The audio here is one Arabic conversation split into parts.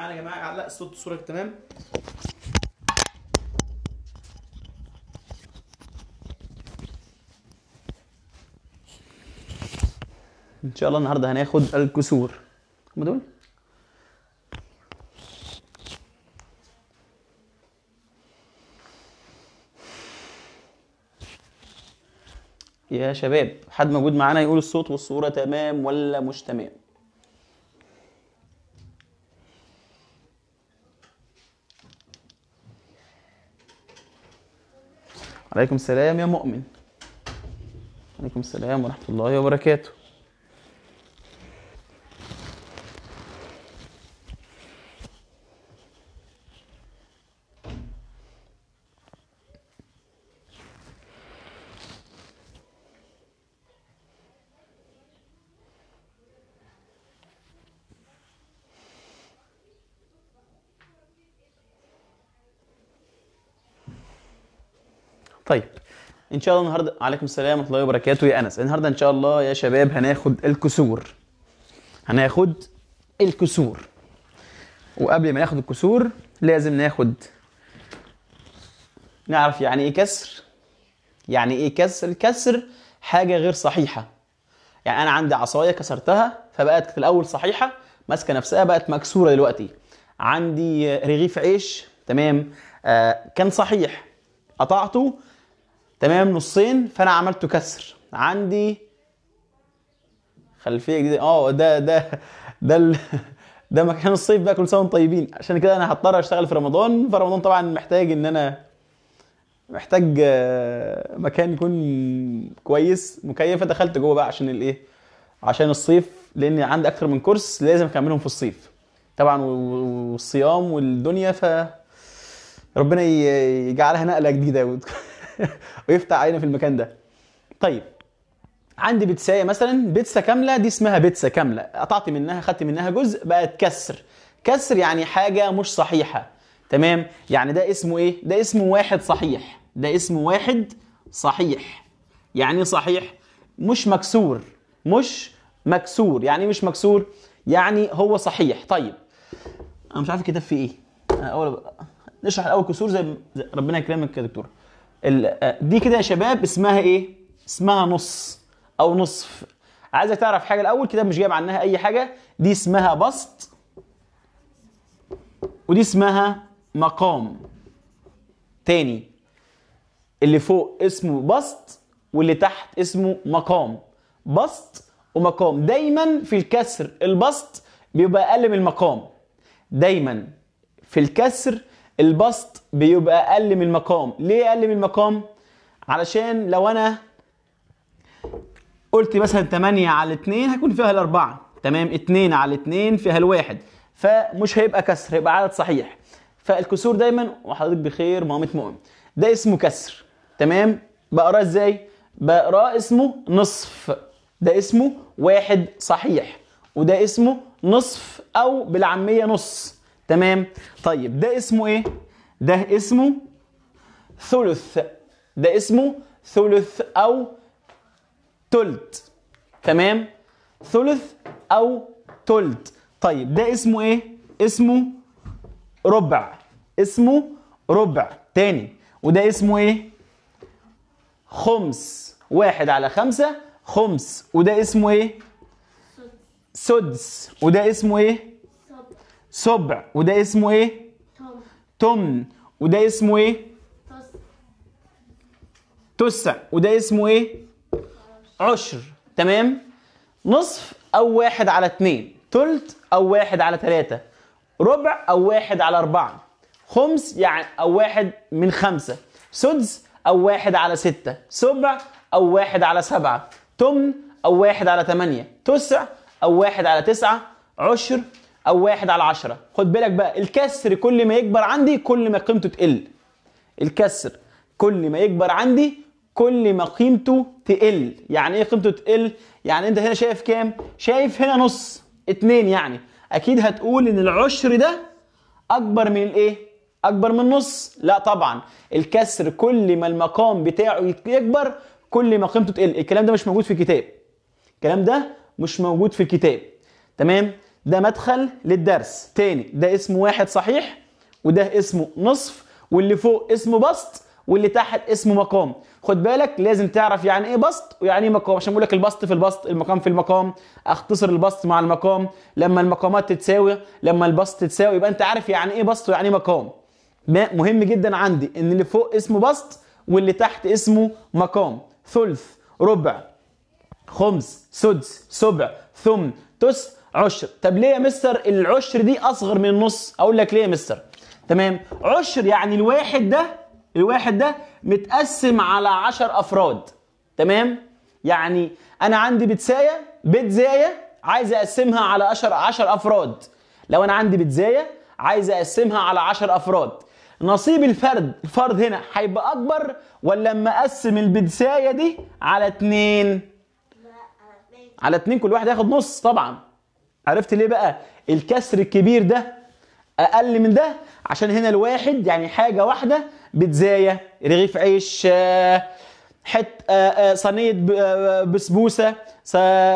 معانا يا جماعه علق الصوت الصوره تمام ان شاء الله النهارده هناخد الكسور هم دول يا شباب حد موجود معانا يقول الصوت والصوره تمام ولا مش تمام عليكم السلام يا مؤمن عليكم السلام ورحمة الله وبركاته ان شاء الله النهارده عليكم السلام ورحمه الله وبركاته يا انس النهارده ان شاء الله يا شباب هناخد الكسور هناخد الكسور وقبل ما ناخد الكسور لازم ناخد نعرف يعني ايه كسر يعني ايه كسر الكسر حاجه غير صحيحه يعني انا عندي عصايه كسرتها فبقت في الاول صحيحه ماسكه نفسها بقت مكسوره دلوقتي عندي رغيف عيش تمام آه كان صحيح قطعته تمام نصين فانا عملته كسر عندي خلفيه جديده اه ده ده ده ال... ده مكان الصيف بقى كل سنه وانتم طيبين عشان كده انا هضطر اشتغل في رمضان فرمضان طبعا محتاج ان انا محتاج آه، مكان يكون كويس مكيف دخلت جوه بقى عشان الايه عشان الصيف لان عندي اكتر من كورس لازم اكملهم في الصيف طبعا والصيام والدنيا ف ربنا يجعلها نقله جديده ويفتح علينا في المكان ده طيب عندي بيتسايه مثلا بيتسا كامله دي اسمها بيتسا كامله قطعت منها خدت منها جزء بقت كسر كسر يعني حاجه مش صحيحه تمام يعني ده اسمه ايه ده اسمه واحد صحيح ده اسمه واحد صحيح يعني صحيح مش مكسور مش مكسور يعني إيه مش مكسور يعني هو صحيح طيب انا مش عارف الكتاب فيه ايه اول نشرح الاول كسور زي, زي ربنا يكرمك يا دكتوره آه، دي كده يا شباب اسمها ايه اسمها نص او نصف عايزك تعرف حاجه الاول كده مش جايب عنها اي حاجه دي اسمها بسط ودي اسمها مقام تاني اللي فوق اسمه بسط واللي تحت اسمه مقام بسط ومقام دايما في الكسر البسط بيبقى اقل من المقام دايما في الكسر البسط بيبقى اقل من المقام ليه اقل من المقام علشان لو انا قلت مثلا 8 على 2 هيكون فيها الاربعه تمام 2 على 2 فيها الواحد فمش هيبقى كسر هيبقى عدد صحيح فالكسور دايما وحضرتك بخير مامة مؤمن ده اسمه كسر تمام بقراه ازاي بقراه اسمه نصف ده اسمه واحد صحيح وده اسمه نصف او بالعاميه نص تمام طيب ده اسمه ايه ده اسمه ثلث ده اسمه ثلث او تلت تمام ثلث او تلت طيب ده اسمه ايه اسمه ربع اسمه ربع تاني وده اسمه ايه خمس واحد على خمسة خمس وده اسمه ايه سدس وده اسمه ايه سبع وده اسمه ايه تمن وده اسمه ايه تسع وده اسمه ايه عشر تمام نصف او واحد على اتنين تلت او واحد على تلاتة ربع او واحد على اربعة خمس يعني او واحد من خمسة سدس او واحد على ستة سبع او واحد على سبعة تمن او واحد على تمانية تسع او واحد على تسعة عشر او واحد على عشرة خد بالك بقى الكسر كل ما يكبر عندي كل ما قيمته تقل الكسر كل ما يكبر عندي كل ما قيمته تقل يعني ايه قيمته تقل يعني انت هنا شايف كام شايف هنا نص اتنين يعني اكيد هتقول ان العشر ده اكبر من الايه اكبر من نص لا طبعا الكسر كل ما المقام بتاعه يكبر كل ما قيمته تقل الكلام ده مش موجود في الكتاب الكلام ده مش موجود في الكتاب تمام ده مدخل للدرس تاني ده اسمه واحد صحيح وده اسمه نصف واللي فوق اسمه بسط واللي تحت اسمه مقام خد بالك لازم تعرف يعني ايه بسط ويعني ايه مقام عشان بقول لك البسط في البسط المقام في المقام اختصر البسط مع المقام لما المقامات تتساوي لما البسط تتساوي يبقى انت عارف يعني ايه بسط ويعني ايه مقام مهم جدا عندي ان اللي فوق اسمه بسط واللي تحت اسمه مقام ثلث ربع خمس سدس سبع ثمن تس عشر طب ليه يا مستر العشر دي اصغر من النص اقول لك ليه يا مستر تمام عشر يعني الواحد ده الواحد ده متقسم على عشر افراد تمام يعني انا عندي بتسايه بتزايه عايز اقسمها على عشر عشر افراد لو انا عندي بتزايه عايز اقسمها على عشر افراد نصيب الفرد الفرد هنا هيبقى اكبر ولا لما اقسم البتزايه دي على اتنين على اتنين كل واحد ياخد نص طبعا عرفت ليه بقى الكسر الكبير ده اقل من ده عشان هنا الواحد يعني حاجه واحده بتزاية رغيف عيش حته آه، آه، صينيه آه، بسبوسه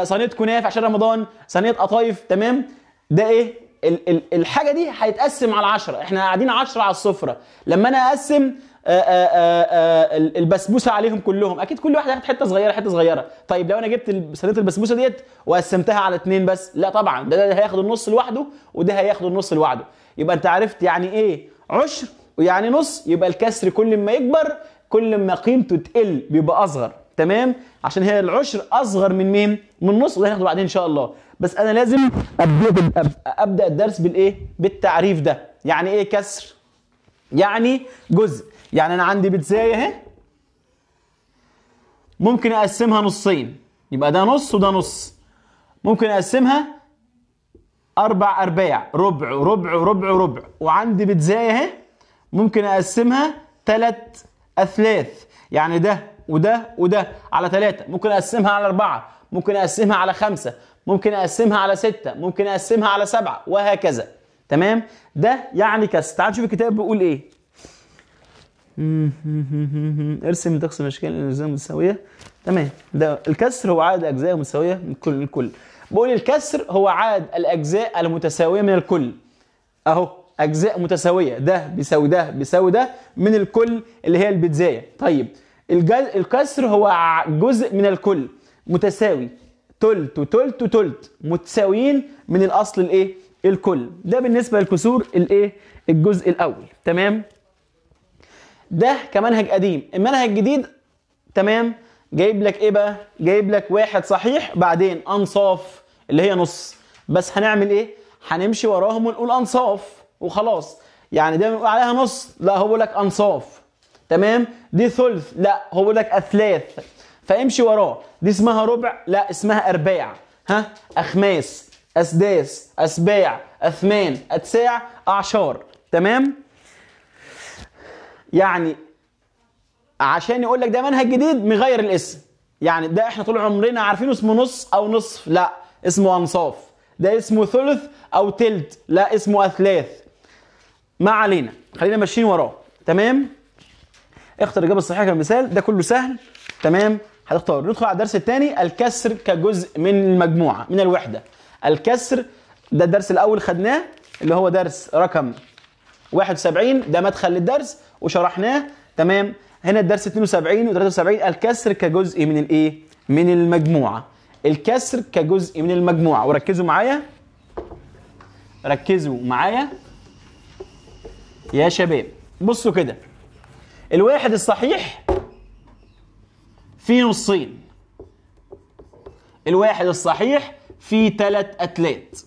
صينيه كنافه عشان رمضان صينيه قطايف تمام ده ايه الحاجه دي هيتقسم على 10 احنا قاعدين 10 على السفره لما انا اقسم آه، آه، آه، البسبوسه عليهم كلهم اكيد كل واحد هياخد حته صغيره حته صغيره طيب لو انا جبت صينيه البسبوسه ديت وقسمتها على اثنين بس لا طبعا ده, ده هياخد النص لوحده وده هياخد النص لوحده يبقى انت عرفت يعني ايه عشر ويعني نص يبقى الكسر كل ما يكبر كل ما قيمته تقل بيبقى اصغر تمام عشان هي العشر اصغر من مين من النص وده هناخده بعدين ان شاء الله بس انا لازم ابدا ابدا الدرس بالايه بالتعريف ده يعني ايه كسر يعني جزء يعني انا عندي بيتزاية اهي ممكن اقسمها نصين يبقى ده نص وده نص ممكن اقسمها اربع ارباع ربع ربع ربع ربع وعندي بيتزاية اهي ممكن اقسمها ثلاث اثلاث يعني ده وده وده على ثلاثة ممكن اقسمها على اربعة ممكن اقسمها على خمسة ممكن اقسمها على ستة ممكن اقسمها على سبعة وهكذا تمام ده يعني كسر تعال نشوف الكتاب بيقول ايه ارسم تقسم اشكال الاجزاء المتساويه تمام ده الكسر هو عدد اجزاء متساويه من كل الكل بقول الكسر هو عدد الاجزاء المتساويه من الكل اهو اجزاء متساويه ده بيساوي ده بيساوي ده من الكل اللي هي البيتزايه طيب الجل... الكسر هو جزء من الكل متساوي تلت وتلت وتلت متساويين من الاصل الايه الكل ده بالنسبه للكسور الايه الجزء الاول تمام ده كمنهج قديم المنهج الجديد تمام جايب لك ايه بقى جايب لك واحد صحيح بعدين انصاف اللي هي نص بس هنعمل ايه هنمشي وراهم ونقول انصاف وخلاص يعني دايما بنقول عليها نص لا هو بيقول لك انصاف تمام دي ثلث لا هو بيقول لك اثلاث فامشي وراه دي اسمها ربع لا اسمها ارباع ها اخماس اسداس اسباع اثمان اتساع اعشار تمام يعني عشان يقول لك ده منهج جديد مغير الاسم يعني ده احنا طول عمرنا عارفينه اسمه نص او نصف لا اسمه انصاف ده اسمه ثلث او تلت لا اسمه اثلاث ما علينا خلينا ماشيين وراه تمام اختر الاجابه الصحيحه كمثال ده كله سهل تمام هتختار ندخل على الدرس الثاني الكسر كجزء من المجموعه من الوحده الكسر ده الدرس الاول خدناه اللي هو درس رقم 71 ده مدخل للدرس وشرحناه تمام هنا الدرس 72 و73 الكسر كجزء من الايه من المجموعه الكسر كجزء من المجموعه وركزوا معايا ركزوا معايا يا شباب بصوا كده الواحد الصحيح في نصين الواحد الصحيح في ثلاث أتلات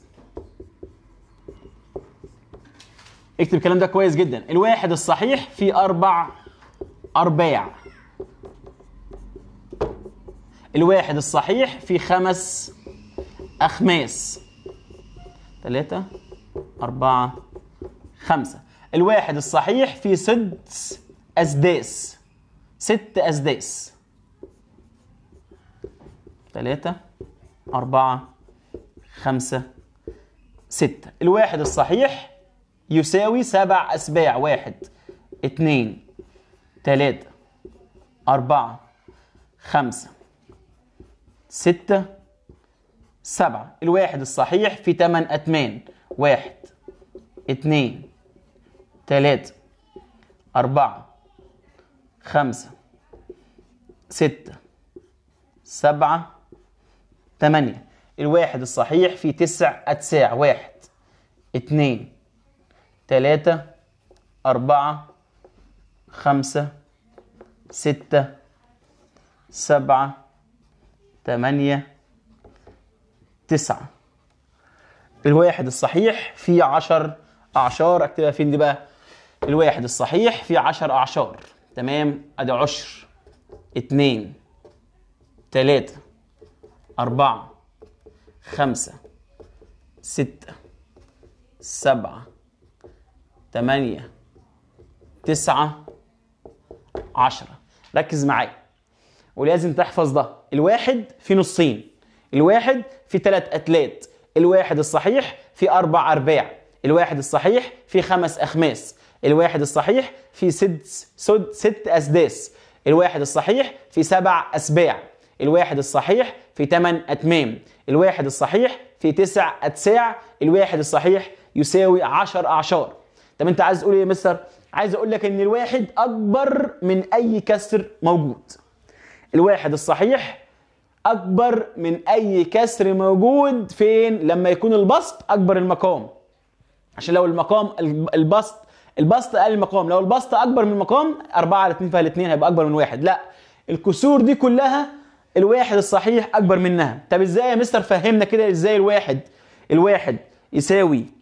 اكتب الكلام ده كويس جدا الواحد الصحيح فيه اربع ارباع الواحد الصحيح فيه خمس اخماس ثلاثة أربعة خمسة الواحد الصحيح فيه ست أسداس ست أسداس ثلاثة أربعة خمسة ستة الواحد الصحيح يساوي سبع أسباع واحد اتنين تلاتة أربعة خمسة ستة سبعة الواحد الصحيح في تمن أتمان واحد اتنين تلاتة أربعة خمسة ستة سبعة تمانية الواحد الصحيح في تسع أتساع واحد اتنين تلاتة أربعة خمسة ستة سبعة تمانية تسعة الواحد الصحيح في عشر أعشار أكتبها فين دي بقى الواحد الصحيح في عشر أعشار تمام أدي عشر اتنين تلاتة أربعة خمسة ستة سبعة 8 تسعة عشرة ركز معايا ولازم تحفظ ده الواحد في نصين الواحد في ثلاث أتلات الواحد الصحيح في أربع أرباع الواحد الصحيح في خمس أخماس الواحد الصحيح في ست, ست, ست أسداس الواحد الصحيح في سبع أسباع الواحد الصحيح في ثمان أتمام الواحد الصحيح في تسع أتساع الواحد الصحيح يساوي عشر أعشار طب انت عايز تقول ايه يا مستر عايز اقول لك ان الواحد اكبر من اي كسر موجود الواحد الصحيح اكبر من اي كسر موجود فين لما يكون البسط اكبر المقام عشان لو المقام البسط البسط اقل المقام لو البسط اكبر من المقام 4 على 2 فال2 هيبقى اكبر من واحد لا الكسور دي كلها الواحد الصحيح اكبر منها طب ازاي يا مستر فهمنا كده ازاي الواحد الواحد يساوي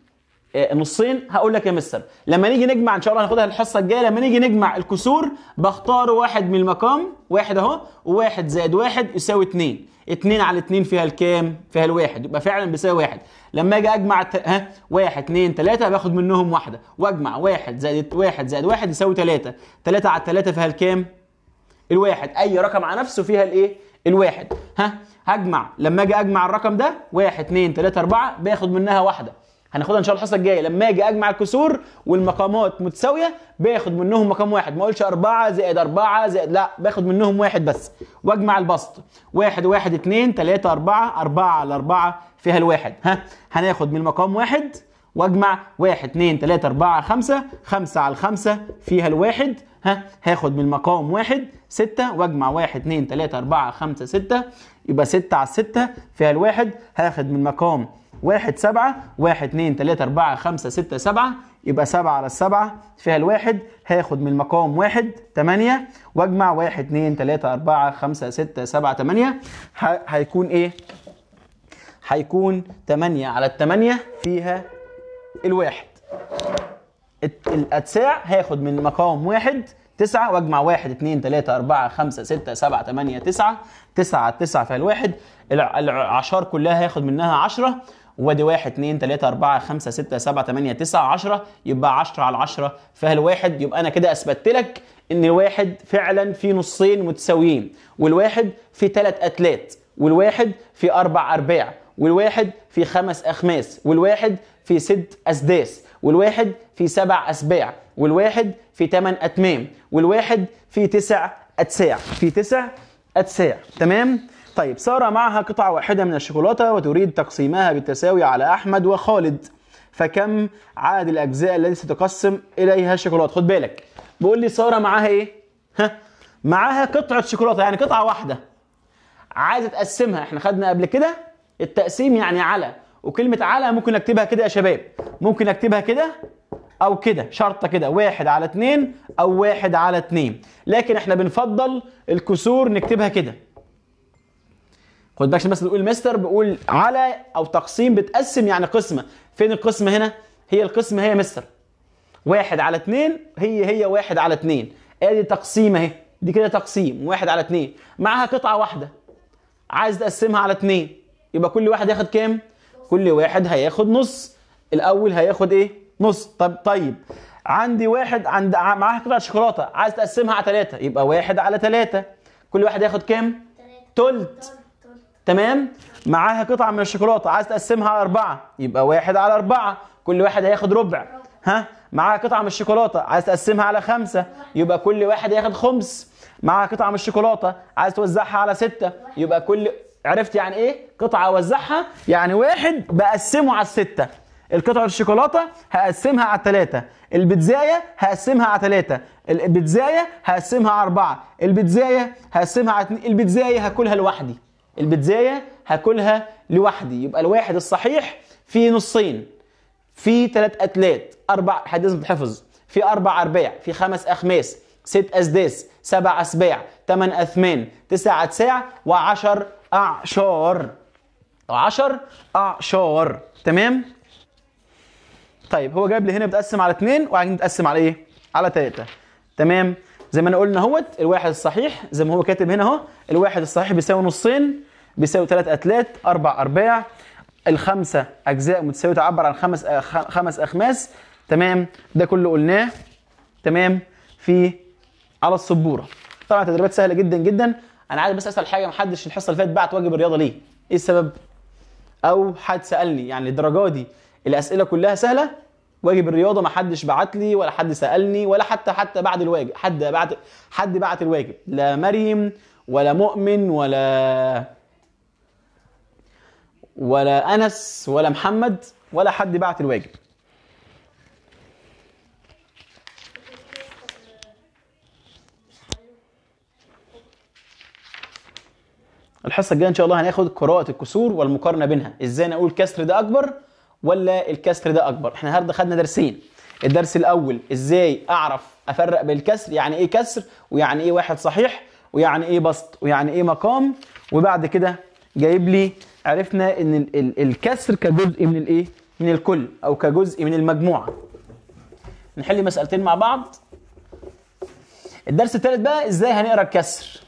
آه، نصين هقول لك يا مستر لما نيجي نجمع ان شاء الله هناخدها الحصه الجايه لما نيجي نجمع الكسور بختار واحد من المقام واحد اهو وواحد زائد واحد يساوي اتنين اتنين على اتنين فيها الكام؟ فيها الواحد يبقى فعلا بيساوي واحد لما اجي اجمع ها واحد اتنين تلاته باخد منهم واحده واجمع واحد زائد واحد زائد واحد يساوي تلاته تلاته على تلاته فيها الكام؟ الواحد اي رقم على نفسه فيها الايه؟ الواحد ها هجمع لما اجي اجمع الرقم ده واحد اتنين تلاته اربعه باخد منها واحده هناخدها ان شاء الله الحصه الجايه لما اجي اجمع الكسور والمقامات متساويه باخد منهم مقام واحد ما اقولش 4 زائد 4 زائد لا باخد منهم واحد بس واجمع البسط 1 1 2 3 4 4 على 4 فيها الواحد ها هناخد من المقام واحد واجمع 1 2 3 4 5 5 على 5 فيها الواحد ها هاخد من المقام واحد 6 واجمع 1 2 3 4 5 6 يبقى 6 على 6 فيها الواحد هاخد من مقام واحد سبعة واحد اتنين تلاتة أربعة خمسة ستة سبعة يبقى سبعة على السبعة فيها الواحد هاخد من المقام واحد تمانية واجمع واحد اتنين تلاتة أربعة خمسة ستة سبعة تمانية هيكون إيه؟ هيكون تمانية على التمانية فيها الواحد الأتساع هاخد من مقام واحد تسعة واجمع واحد اتنين تلاتة أربعة خمسة ستة سبعة تمانية تسعة تسعة على التسعة فيها الواحد العشار كلها هاخد منها عشرة وادي 1 2 3 4 5 6 7 8 9 10 يبقى 10 على 10 الواحد يبقى انا كده اثبتت لك ان الواحد فعلا في نصين متساويين والواحد في ثلاث اتلات والواحد في اربع ارباع والواحد في خمس اخماس والواحد في ست اسداس والواحد في سبع اسباع والواحد في ثمان اتمام والواحد في تسع اتساع في تسع اتساع تمام طيب سارة معها قطعة واحدة من الشوكولاتة وتريد تقسيمها بالتساوي على أحمد وخالد فكم عدد الأجزاء التي ستقسم إليها الشوكولاتة خد بالك بيقول لي سارة معاها إيه؟ ها معاها قطعة شوكولاتة يعني قطعة واحدة عايزة تقسمها احنا خدنا قبل كده التقسيم يعني على وكلمة على ممكن أكتبها كده يا شباب ممكن أكتبها كده او كده شرطه كده واحد على اتنين او واحد على اتنين لكن احنا بنفضل الكسور نكتبها كده خد بالك بس بقول مستر بقول على او تقسيم بتقسم يعني قسمه فين القسمه هنا هي القسمه هي مستر واحد على اتنين هي هي واحد على اتنين ادي تقسيم اهي دي كده تقسيم واحد على اتنين معاها قطعه واحده عايز تقسمها على اتنين يبقى كل واحد ياخد كام كل واحد هياخد نص الاول هياخد ايه نص طب طيب عندي واحد عند معاها قطعه شوكولاته عايز تقسمها على ثلاثه يبقى واحد على ثلاثه كل واحد ياخد كام تلت تمام معاها قطعه من الشوكولاته عايز تقسمها على اربعه يبقى واحد على اربعه كل واحد هياخد ربع ها معاها قطعه من الشوكولاته عايز تقسمها على خمسه يبقى كل واحد هياخد خمس معاها قطعه من الشوكولاته عايز توزعها على سته يبقى كل عرفت يعني ايه قطعه اوزعها يعني واحد بقسمه على السته القطعة الشوكولاتة هقسمها على ثلاثة، البيتزاية هقسمها على ثلاثة، البيتزاية هقسمها على أربعة، البيتزاية هقسمها على اتنين، البيتزاية هاكلها لوحدي. البيتزايه هاكلها لوحدي يبقى الواحد الصحيح في نصين في ثلاث اتلات اربع حديث بتحفظ في اربع ارباع في خمس اخماس ست اسداس سبع اسباع ثمان اثمان تسع اتساع وعشر اعشار عشر اعشار تمام طيب هو جايب لي هنا بتقسم على اثنين وبعدين بتقسم على ايه على ثلاثه تمام زي ما انا قلنا اهوت الواحد الصحيح زي ما هو كاتب هنا اهو الواحد الصحيح بيساوي نصين بيساوي 3 أتلات 4 أرباع الخمسة أجزاء متساوية تعبر عن خمس آه، خمس أخماس تمام ده كله قلناه تمام في على السبورة طبعا تدريبات سهلة جدا جدا أنا عايز بس أسأل حاجة محدش الحصة اللي فاتت بعت واجب الرياضة ليه؟ إيه السبب؟ أو حد سألني يعني الدرجة دي الأسئلة كلها سهلة واجب الرياضة ما حدش بعت لي ولا حد سألني ولا حتى حتى بعد الواجب حد بعت حد بعت الواجب لا مريم ولا مؤمن ولا ولا انس ولا محمد ولا حد بعت الواجب الحصه الجايه ان شاء الله هناخد قراءه الكسور والمقارنه بينها ازاي نقول كسر ده اكبر ولا الكسر ده اكبر احنا النهارده خدنا درسين الدرس الاول ازاي اعرف افرق بين الكسر يعني ايه كسر ويعني ايه واحد صحيح ويعني ايه بسط ويعني ايه مقام وبعد كده جايب لي عرفنا ان ال ال الكسر كجزء من الايه من الكل او كجزء من المجموعه نحل مسألتين مع بعض الدرس الثالث بقى ازاي هنقرا الكسر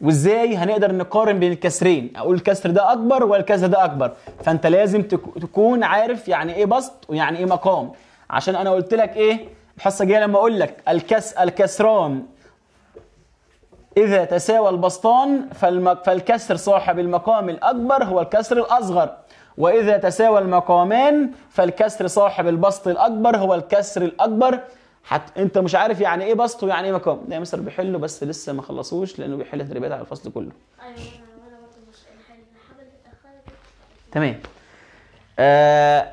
وازاي هنقدر نقارن بين الكسرين اقول الكسر ده اكبر ولا الكسر ده اكبر فانت لازم تكون عارف يعني ايه بسط ويعني ايه مقام عشان انا قلت لك ايه الحصه الجايه لما اقول لك الكس الكسران إذا تساوى البسطان فالكسر صاحب المقام الأكبر هو الكسر الأصغر وإذا تساوى المقامان فالكسر صاحب البسط الأكبر هو الكسر الأكبر حت... أنت مش عارف يعني إيه بسط ويعني إيه مقام ده يا مستر بيحله بس لسه ما خلصوش لأنه بيحل تدريبات على الفصل كله تمام آه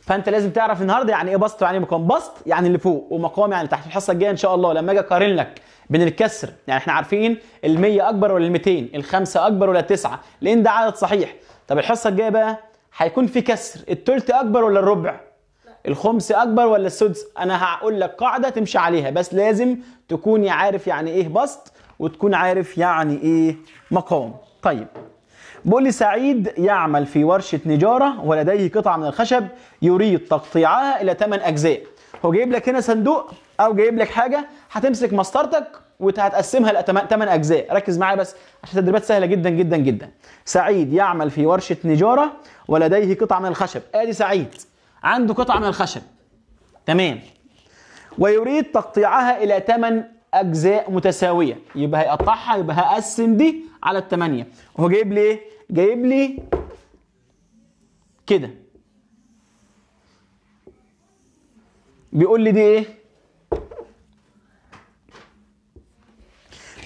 فانت لازم تعرف النهارده يعني ايه بسط ويعني ايه مقام بسط يعني اللي فوق ومقام يعني تحت الحصه الجايه ان شاء الله لما اجي اقارن لك بين الكسر يعني احنا عارفين ال100 اكبر ولا ال200 الخمسة اكبر ولا التسعة لان ده عدد صحيح طب الحصه الجايه بقى هيكون في كسر الثلث اكبر ولا الربع الخمس اكبر ولا السدس انا هقول لك قاعده تمشي عليها بس لازم تكون عارف يعني ايه بسط وتكون عارف يعني ايه مقام طيب بقول لي سعيد يعمل في ورشه نجاره ولديه قطعه من الخشب يريد تقطيعها الى 8 اجزاء هو جايب لك هنا صندوق او جايب لك حاجه هتمسك مسطرتك وهتقسمها لثمان اجزاء ركز معايا بس عشان التدريبات سهله جدا جدا جدا سعيد يعمل في ورشه نجاره ولديه قطعه من الخشب ادي سعيد عنده قطعه من الخشب تمام ويريد تقطيعها الى ثمان اجزاء متساويه يبقى هيقطعها يبقى هقسم دي على الثمانيه وهو جايب لي ايه جايب لي كده بيقول لي دي ايه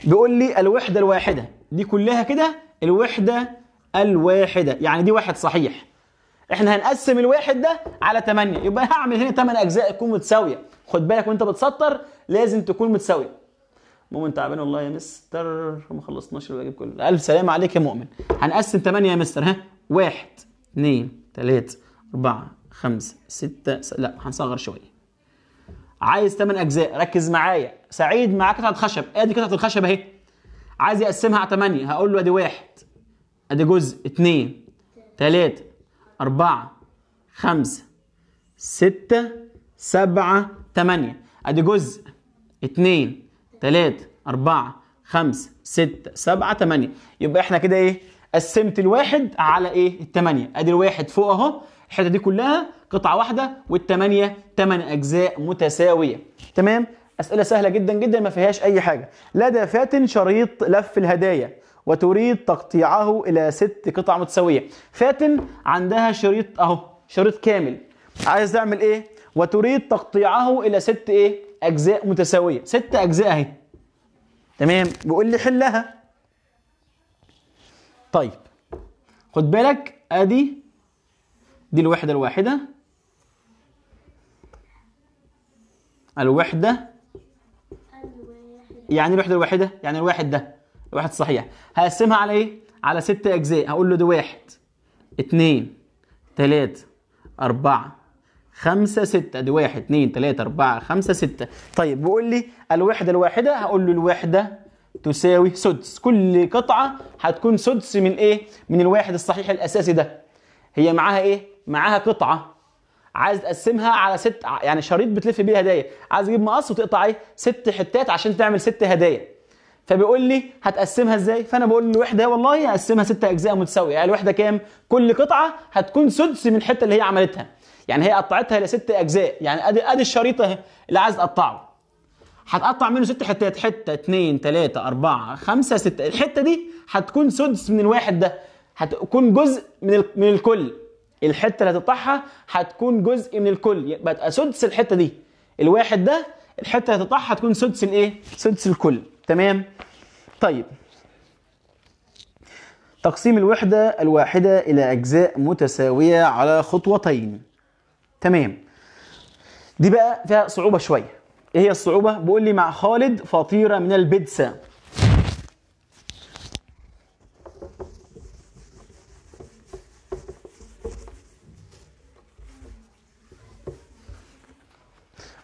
بيقول لي الوحده الواحده دي كلها كده الوحده الواحده يعني دي واحد صحيح احنا هنقسم الواحد ده على 8 يبقى هعمل هنا 8 اجزاء تكون متساويه خد بالك وانت بتسطر لازم تكون متساويه مؤمن تعبان والله يا مستر ما خلصناش الواجب كله الف سلام عليك يا مؤمن هنقسم 8 يا مستر ها 1 2 3 4 5 6 لا هنصغر شويه عايز 8 اجزاء ركز معايا سعيد معاه قطعه خشب ادي قطعه الخشب اهي عايز يقسمها على 8 هقول له ادي واحد ادي جزء 2 3 4 5 6 7 8 ادي جزء 2 3 4 5 6 7 8 يبقى احنا كده ايه قسمت الواحد على ايه الثمانيه ادي الواحد فوق اهو الحته دي كلها قطعه واحده والثمانيه ثمان اجزاء متساويه تمام اسئله سهله جدا جدا ما فيهاش اي حاجه لدى فاتن شريط لف الهدايا وتريد تقطيعه الى ست قطع متساويه فاتن عندها شريط اهو شريط كامل عايز تعمل ايه وتريد تقطيعه الى ست ايه اجزاء متساويه ست اجزاء اهي تمام بيقول لي حلها طيب خد بالك ادي دي الوحده الواحده الوحدة يعني الوحدة الواحدة يعني الواحد ده الواحد الصحيح هقسمها على ايه على ست اجزاء هقول له ده واحد اتنين تلاتة أربعة خمسة ستة دي واحد اتنين تلاتة أربعة خمسة ستة طيب بيقول لي الوحدة الواحدة هقول له الوحدة تساوي سدس كل قطعة هتكون سدس من ايه من الواحد الصحيح الأساسي ده هي معاها ايه معاها قطعة عايز تقسمها على ست يعني شريط بتلف بيه الهدايا عايز تجيب مقص وتقطع ايه ست حتات عشان تعمل ست هدايا فبيقول لي هتقسمها ازاي فانا بقول له وحده والله هقسمها ست اجزاء متساويه يعني الوحده كام كل قطعه هتكون سدس من الحته اللي هي عملتها يعني هي قطعتها الى ست اجزاء يعني ادي ادي الشريط اهي اللي عايز تقطعه هتقطع منه ست حتات حته 2 3 4 5 6 الحته دي هتكون سدس من الواحد ده هتكون جزء من من الكل الحته اللي هتقطعها هتكون جزء من الكل يبقى تبقى سدس الحته دي الواحد ده الحته اللي هتقطعها هتكون سدس الايه سدس الكل تمام طيب تقسيم الوحده الواحده الى اجزاء متساويه على خطوتين تمام دي بقى فيها صعوبه شويه ايه هي الصعوبه بيقول لي مع خالد فطيره من البيتزا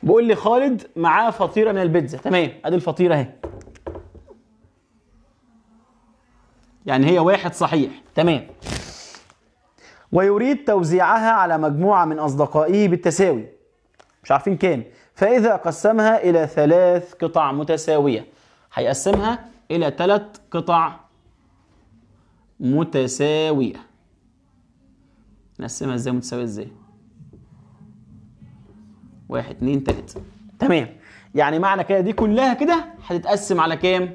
بيقول لي خالد معاه فطيره من البيتزا تمام ادي الفطيره اهي يعني هي واحد صحيح تمام ويريد توزيعها على مجموعه من اصدقائه بالتساوي مش عارفين كام فاذا قسمها الى ثلاث قطع متساويه هيقسمها الى ثلاث قطع متساويه نقسمها ازاي متساويه ازاي واحد اتنين تلاته تمام يعني معنى كده دي كلها كده هتتقسم على كام؟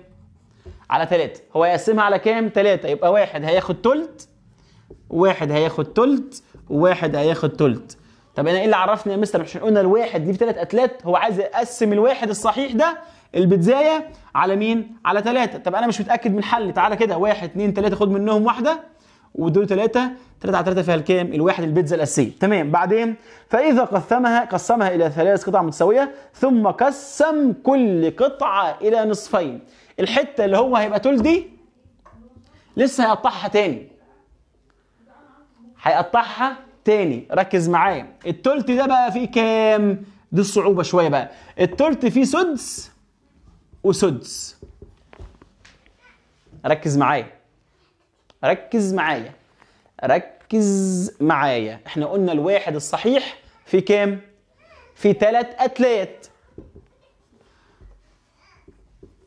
على تلاته هو هيقسمها على كام؟ تلاته يبقى واحد هياخد تلت واحد هياخد تلت وواحد هياخد تلت طب انا ايه اللي عرفني يا مستر عشان قلنا الواحد دي بثلاث اتلات هو عايز يقسم الواحد الصحيح ده البيتزايه على مين؟ على ثلاثه طب انا مش متاكد من حل تعالى كده واحد اثنين ثلاثه خد منهم واحده ودول ثلاثه ثلاثه على ثلاثه فيها الكام الواحد البيتزا الاساسيه تمام بعدين فاذا قسمها قسمها الى ثلاث قطع متساويه ثم قسم كل قطعه الى نصفين الحته اللي هو هيبقى تول دي لسه هيقطعها تاني هيقطعها تاني ركز معايا التلت ده بقى فيه كام دي الصعوبه شويه بقى التلت فيه سدس وسدس ركز معايا ركز معايا ركز معايا احنا قلنا الواحد الصحيح في كام في ثلاث اتلات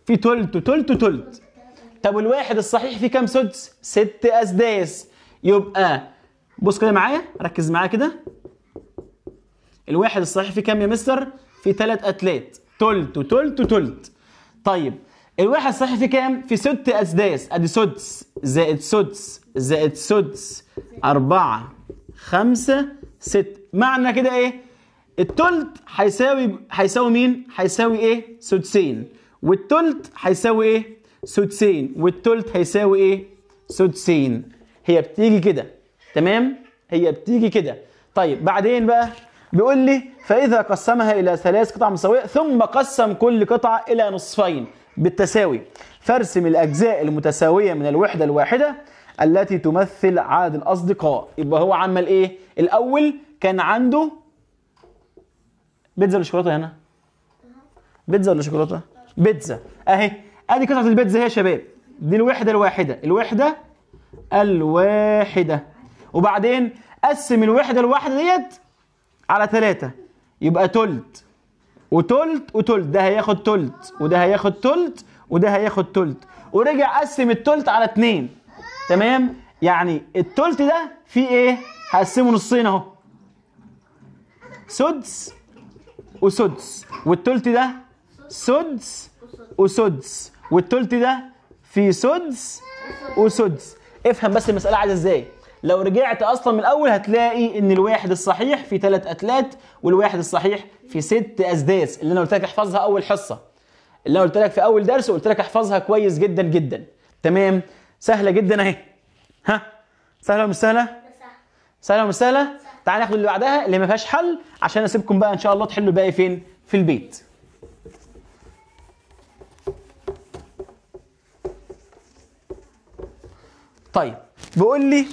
في تلت وتلت وتلت طب الواحد الصحيح في كام سدس ست اسداس يبقى بص كده معايا ركز معايا كده الواحد الصحيح في كام يا مستر في ثلاث اتلات تلت وتلت وتلت طيب الواحد صحي في كام؟ في ست أسداس أدي سدس زائد سدس زائد سدس أربعة خمسة ست معنى كده إيه؟ التلت هيساوي هيساوي مين؟ هيساوي إيه؟ سدسين والتلت هيساوي إيه؟ سدسين والتلت هيساوي إيه؟ سدسين هي بتيجي كده تمام؟ هي بتيجي كده طيب بعدين بقى بيقول لي فإذا قسمها إلى ثلاث قطع مساوية ثم قسم كل قطعة إلى نصفين بالتساوي فارسم الأجزاء المتساوية من الوحدة الواحدة التي تمثل عدد الأصدقاء يبقى هو عمل إيه؟ الأول كان عنده بيتزا ولا شوكولاتة هنا؟ بيتزا ولا شوكولاتة؟ بيتزا أهي أدي قطعة البيتزا هي يا شباب دي الوحدة الواحدة الوحدة الواحدة وبعدين قسم الوحدة الواحدة ديت على ثلاثة يبقى تلت وتلت وتلت ده هياخد تلت وده هياخد تلت وده هياخد تلت ورجع قسم التلت على اتنين تمام يعني التلت ده فيه ايه هقسمه نصين اهو سدس وسدس والتلت ده سدس وسدس والتلت ده فيه سدس وسدس افهم بس المساله عايزه ازاي لو رجعت اصلا من الاول هتلاقي ان الواحد الصحيح في ثلاث اتلات والواحد الصحيح في ست اسداس اللي انا قلت لك احفظها اول حصه اللي انا قلت لك في اول درس وقلت لك احفظها كويس جدا جدا تمام سهله جدا اهي ها سهله ولا مش سهله سهله ولا مش سهله تعال ناخد اللي بعدها اللي ما فيهاش حل عشان اسيبكم بقى ان شاء الله تحلوا الباقي فين في البيت طيب بيقول لي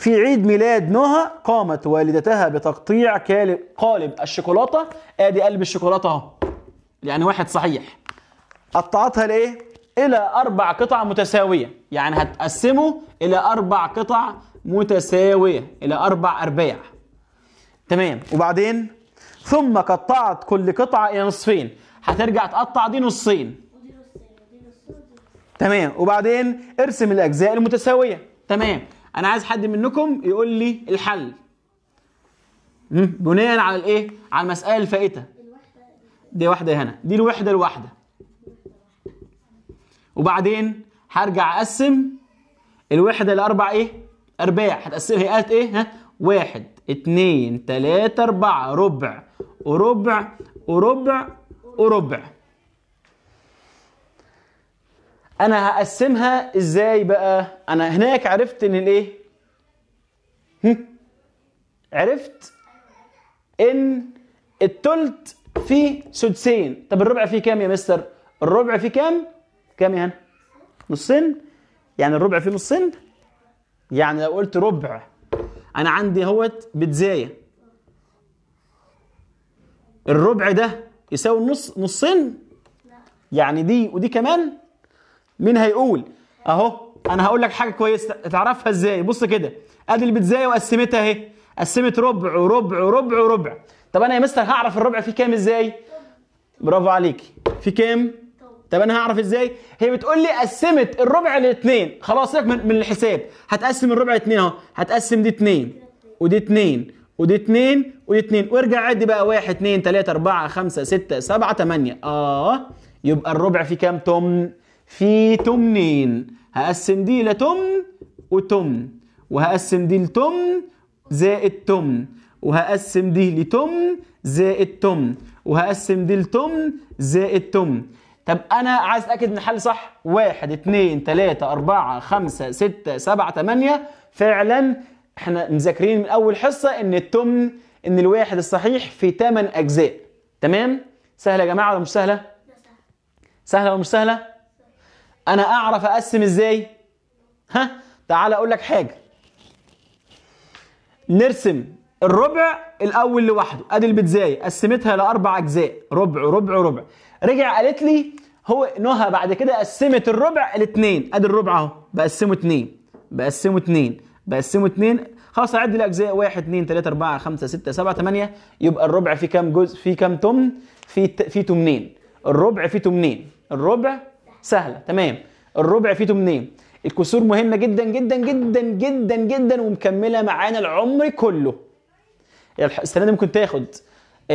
في عيد ميلاد نهى قامت والدتها بتقطيع قالب الشوكولاته ادي قلب الشوكولاته اهو يعني واحد صحيح قطعتها لايه الى اربع قطع متساويه يعني هتقسمه الى اربع قطع متساويه الى اربع ارباع تمام وبعدين ثم قطعت كل قطعه الى نصفين هترجع تقطع دي نصين تمام وبعدين ارسم الاجزاء المتساويه تمام انا عايز حد منكم يقول لي الحل بناء على الايه على المساله الفائته دي واحده هنا دي الوحده الواحده وبعدين هرجع اقسم الوحده لاربع ايه ارباع هتقسمها هي قالت ايه ها واحد اتنين تلاته اربعه ربع وربع وربع وربع انا هقسمها ازاي بقى انا هناك عرفت ان الايه عرفت ان التلت فيه سدسين طب الربع فيه كام يا مستر الربع فيه كام كام يا يعني؟ هنا نصين يعني الربع فيه نصين يعني لو قلت ربع انا عندي اهوت بتزايا الربع ده يساوي النص نصين يعني دي ودي كمان مين هيقول اهو انا هقول لك حاجه كويسه تعرفها ازاي بص كده ادي البيتزايه وقسمتها اهي قسمت ربع وربع وربع وربع طب انا يا مستر هعرف الربع فيه كام ازاي برافو عليك في كام طب انا هعرف ازاي هي بتقول لي قسمت الربع لاثنين خلاص من, من الحساب هتقسم الربع اثنين اهو هتقسم دي اثنين ودي اثنين ودي اثنين ودي اثنين وارجع عد بقى واحد اثنين ثلاثة أربعة خمسة ستة سبعة ثمانية اه يبقى الربع فيه كام تمن في تمنين هقسم دي لتمن وتمن وهقسم دي لتمن زائد تمن وهقسم دي لتمن زائد تمن وهقسم دي لتمن زائد تمن طب انا عايز اتاكد ان الحل صح واحد اتنين تلاته اربعه خمسه سته سبعه تمانيه فعلا احنا مذاكرين من اول حصه ان التمن ان الواحد الصحيح في تمن اجزاء تمام سهله يا جماعه ولا مش سهله سهله ولا مش سهله انا اعرف اقسم ازاي ها تعال اقول لك حاجه نرسم الربع الاول لوحده ادي البيتزاي قسمتها لاربع اجزاء ربع ربع ربع رجع قالت لي هو نهى بعد كده قسمت الربع الاثنين ادي الربع اهو بقسمه اثنين بقسمه اثنين بقسمه اثنين خلاص اعد الاجزاء 1 2 3 4 5 6 7 8 يبقى الربع فيه كام جزء فيه كام تمن فيه فيه تمنين الربع فيه تمنين الربع سهله تمام الربع فيه تمنين الكسور مهمه جدا جدا جدا جدا جدا ومكمله معانا العمر كله السنه دي ممكن تاخد آه،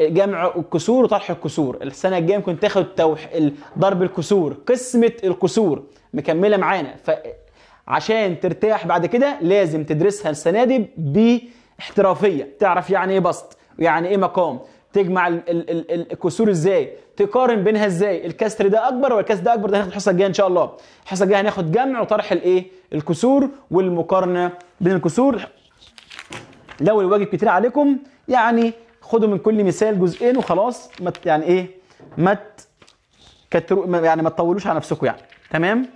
آه، جمع الكسور وطرح الكسور السنه الجايه ممكن تاخد توح... ضرب الكسور قسمه الكسور مكمله معانا ف عشان ترتاح بعد كده لازم تدرسها السنه دي باحترافيه تعرف يعني ايه بسط ويعني ايه مقام تجمع الكسور ازاي تقارن بينها ازاي الكسر ده اكبر والكسر ده اكبر ده هناخد الحصه الجايه ان شاء الله الحصه الجايه هناخد جمع وطرح الايه الكسور والمقارنه بين الكسور لو الواجب كتير عليكم يعني خدوا من كل مثال جزئين وخلاص ما يعني ايه ما كترو... يعني ما تطولوش على نفسكم يعني تمام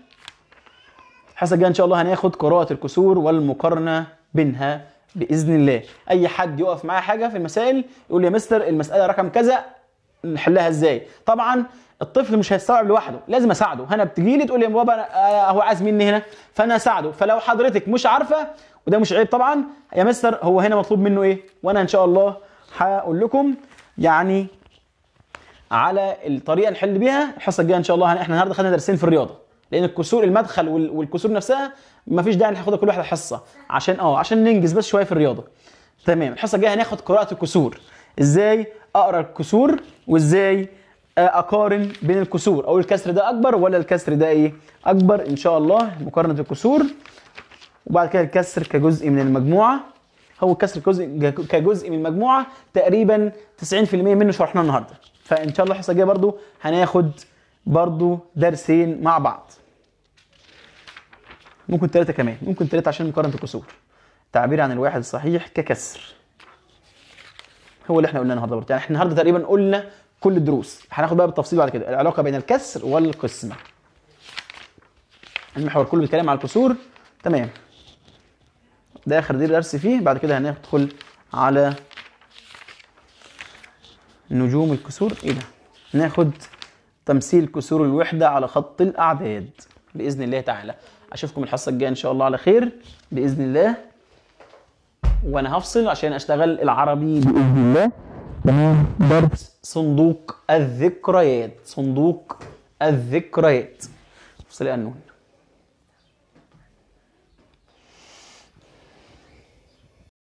الحصه الجايه ان شاء الله هناخد قراءه الكسور والمقارنه بينها باذن الله اي حد يقف معاه حاجه في المسائل يقول لي يا مستر المساله رقم كذا نحلها ازاي طبعا الطفل مش هيستوعب لوحده لازم اساعده هنا بتجي لي تقول لي بابا آه، هو عايز مني هنا فانا اساعده فلو حضرتك مش عارفه وده مش عيب طبعا يا مستر هو هنا مطلوب منه ايه وانا ان شاء الله هقول لكم يعني على الطريقه نحل بيها الحصه الجايه ان شاء الله احنا النهارده خدنا درسين في الرياضه لان الكسور المدخل والكسور نفسها ما فيش داعي ناخدها كل واحده حصه عشان اه عشان ننجز بس شويه في الرياضه تمام الحصه الجايه هناخد قراءه الكسور ازاي اقرا الكسور وازاي آه، اقارن بين الكسور او الكسر ده اكبر ولا الكسر ده ايه اكبر ان شاء الله مقارنه الكسور وبعد كده الكسر كجزء من المجموعه هو الكسر كجزء كجزء من المجموعه تقريبا 90% منه شرحناه النهارده فان شاء الله الحصه الجايه برده هناخد برده درسين مع بعض ممكن ثلاثه كمان ممكن ثلاثه عشان مقارنه الكسور تعبير عن الواحد الصحيح ككسر هو اللي احنا قلناه النهارده برضه يعني احنا النهارده تقريبا قلنا كل الدروس هناخد بقى بالتفصيل بعد كده العلاقه بين الكسر والقسمه المحور كله بيتكلم على الكسور تمام ده اخر درس فيه بعد كده هندخل على نجوم الكسور ايه ده ناخد تمثيل كسور الوحده على خط الاعداد باذن الله تعالى اشوفكم الحصه الجايه ان شاء الله على خير باذن الله وانا هفصل عشان اشتغل العربي باذن الله تمام درس صندوق الذكريات صندوق الذكريات افصلي النون